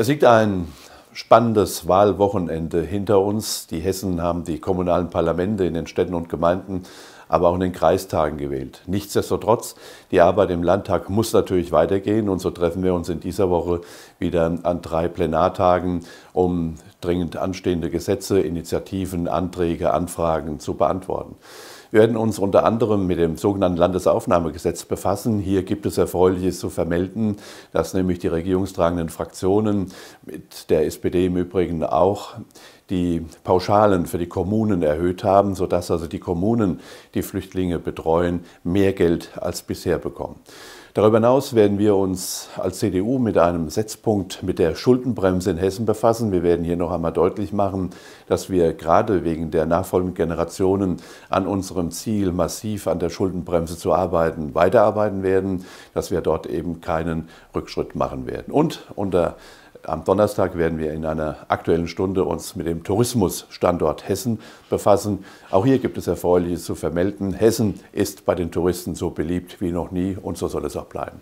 Es liegt ein spannendes Wahlwochenende hinter uns. Die Hessen haben die kommunalen Parlamente in den Städten und Gemeinden, aber auch in den Kreistagen gewählt. Nichtsdestotrotz, die Arbeit im Landtag muss natürlich weitergehen und so treffen wir uns in dieser Woche wieder an drei Plenartagen, um dringend anstehende Gesetze, Initiativen, Anträge, Anfragen zu beantworten. Wir werden uns unter anderem mit dem sogenannten Landesaufnahmegesetz befassen. Hier gibt es Erfreuliches zu vermelden, dass nämlich die regierungstragenden Fraktionen mit der SPD im Übrigen auch die Pauschalen für die Kommunen erhöht haben, sodass also die Kommunen, die Flüchtlinge betreuen, mehr Geld als bisher bekommen. Darüber hinaus werden wir uns als CDU mit einem Setzpunkt mit der Schuldenbremse in Hessen befassen. Wir werden hier noch einmal deutlich machen, dass wir gerade wegen der nachfolgenden Generationen an unserem Ziel, massiv an der Schuldenbremse zu arbeiten, weiterarbeiten werden, dass wir dort eben keinen Rückschritt machen werden. Und unter am Donnerstag werden wir in einer aktuellen Stunde uns mit dem Tourismusstandort Hessen befassen. Auch hier gibt es Erfreuliches zu vermelden. Hessen ist bei den Touristen so beliebt wie noch nie und so soll es auch bleiben.